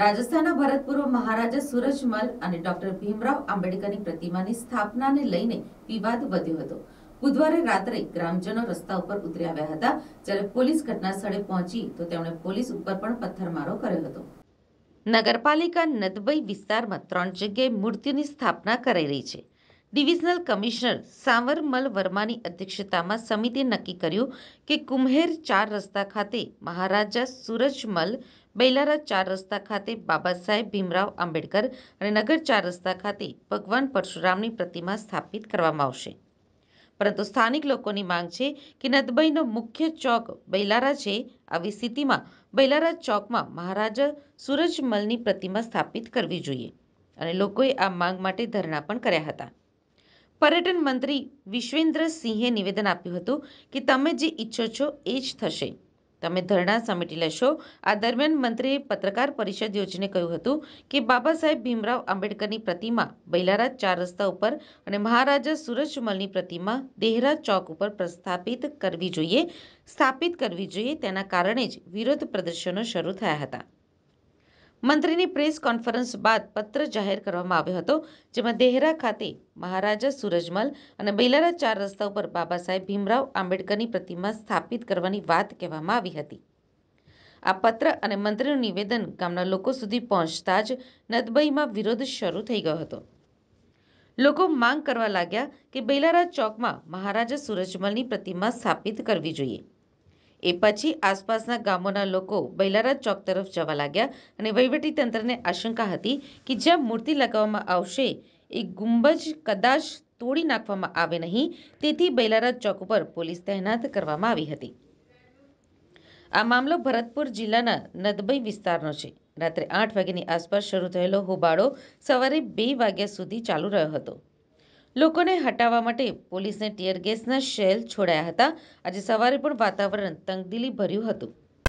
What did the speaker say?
રાજસ્થાનના ભરતપૂર્વ મહારાજા સુરજમલ અને ડોક્ટર ભીમરાવ આંબેડકરની પ્રતિમાની સ્થાપનાને લઈને વિવાદ વધ્યો હતો બુધવારે રાત્રે ગ્રામજનો રસ્તા ઉપર ઉતરી આવ્યા હતા જ્યારે પોલીસ ઘટના સ્થળે પહોંચી તો તેમણે પોલીસ ઉપર પણ પથ્થરમારો કર્યો હતો નગરપાલિકા નદબઈ વિસ્તારમાં ત્રણ જગ્યાએ મૂર્તિની સ્થાપના કરાઈ રહી છે ડિવિઝનલ કમિશનર સાવરમલ વર્માની અધ્યક્ષતામાં સમિતિએ નક્કી કર્યું કે કુમ્હેર ચાર રસ્તા ખાતે મહારાજા સુરજમલ બૈલારા ચાર રસ્તા ખાતે બાબા સાહેબ ભીમરાવ આંબેડકર અને નગર ચાર રસ્તા ખાતે ભગવાન પરશુરામની પ્રતિમા સ્થાપિત કરવામાં આવશે પરંતુ સ્થાનિક લોકોની માંગ છે કે નદબઈનો મુખ્ય ચોક બૈલારા છે આવી સ્થિતિમાં બૈલારા ચોકમાં મહારાજા સુરજમલની પ્રતિમા સ્થાપિત કરવી જોઈએ અને લોકોએ આ માંગ માટે ધરણા પણ કર્યા હતા પર્યટન મંત્રી વિશ્વેન્દ્ર સિંહે નિવેદન આપ્યું હતું કે તમે જે ઈચ્છો છો એ જ થશે તમે ધરણા સમિટી લેશો આ દરમિયાન મંત્રીએ પત્રકાર પરિષદ યોજીને કહ્યું હતું કે બાબા સાહેબ ભીમરાવ આંબેડકરની પ્રતિમા બૈલારાજ ચાર રસ્તા ઉપર અને મહારાજા સુરજમલની પ્રતિમા દેહરા ચોક ઉપર પ્રસ્થાપિત કરવી જોઈએ સ્થાપિત કરવી જોઈએ તેના કારણે જ વિરોધ પ્રદર્શનો શરૂ થયા હતા મંત્રીની પ્રેસ કોન્ફરન્સ બાદ પત્ર જાહેર કરવામાં આવ્યો હતો જેમાં દેહરા ખાતે મહારાજા સૂરજમલ અને બેલારા ચાર રસ્તા ઉપર બાબા સાહેબ ભીમરાવ આંબેડકરની પ્રતિમા સ્થાપિત કરવાની વાત કહેવામાં આવી હતી આ પત્ર અને મંત્રીનું નિવેદન ગામના લોકો સુધી પહોંચતા જ નદબઈમાં વિરોધ શરૂ થઈ ગયો હતો લોકો માંગ કરવા લાગ્યા કે બેલારા ચોકમાં મહારાજા સૂરજમલની પ્રતિમા સ્થાપિત કરવી જોઈએ એ પછી આસપાસના ગામોના લોકો બૈલારાજ ચોક તરફ જવા લાગ્યા અને વહીવટી તંત્રને આશંકા હતી કે જ્યાં મૂર્તિ લગાવવામાં આવશે એ ગુંબજ કદાચ તોડી નાખવામાં આવે નહીં તેથી બૈલારાજ ચોક ઉપર પોલીસ તહેનાત કરવામાં આવી હતી આ મામલો ભરતપુર જિલ્લાના નદબઈ વિસ્તારનો છે રાત્રે આઠ વાગ્યાની આસપાસ શરૂ થયેલો હોબાળો સવારે બે વાગ્યા સુધી ચાલુ રહ્યો હતો લોકોને હટાવવા માટે પોલીસને ટીયર ગેસના શેલ છોડાયા હતા આજે સવારે પણ વાતાવરણ તંગદિલી ભર્યું હતું